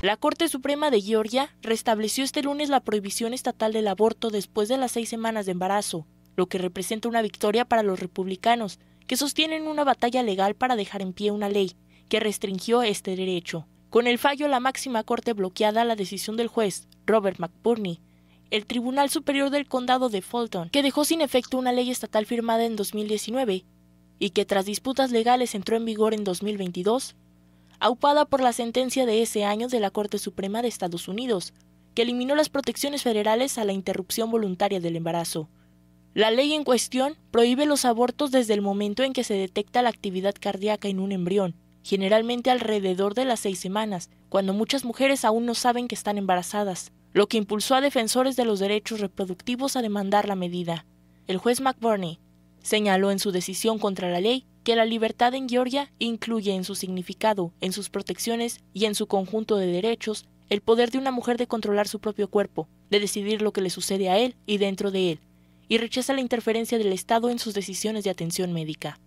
La Corte Suprema de Georgia restableció este lunes la prohibición estatal del aborto después de las seis semanas de embarazo, lo que representa una victoria para los republicanos, que sostienen una batalla legal para dejar en pie una ley que restringió este derecho. Con el fallo, la máxima corte bloqueada la decisión del juez, Robert McPurney, el Tribunal Superior del Condado de Fulton, que dejó sin efecto una ley estatal firmada en 2019 y que tras disputas legales entró en vigor en 2022, aupada por la sentencia de ese año de la Corte Suprema de Estados Unidos, que eliminó las protecciones federales a la interrupción voluntaria del embarazo. La ley en cuestión prohíbe los abortos desde el momento en que se detecta la actividad cardíaca en un embrión, generalmente alrededor de las seis semanas, cuando muchas mujeres aún no saben que están embarazadas, lo que impulsó a defensores de los derechos reproductivos a demandar la medida. El juez McBurney señaló en su decisión contra la ley que la libertad en Georgia incluye en su significado, en sus protecciones y en su conjunto de derechos el poder de una mujer de controlar su propio cuerpo, de decidir lo que le sucede a él y dentro de él, y rechaza la interferencia del Estado en sus decisiones de atención médica.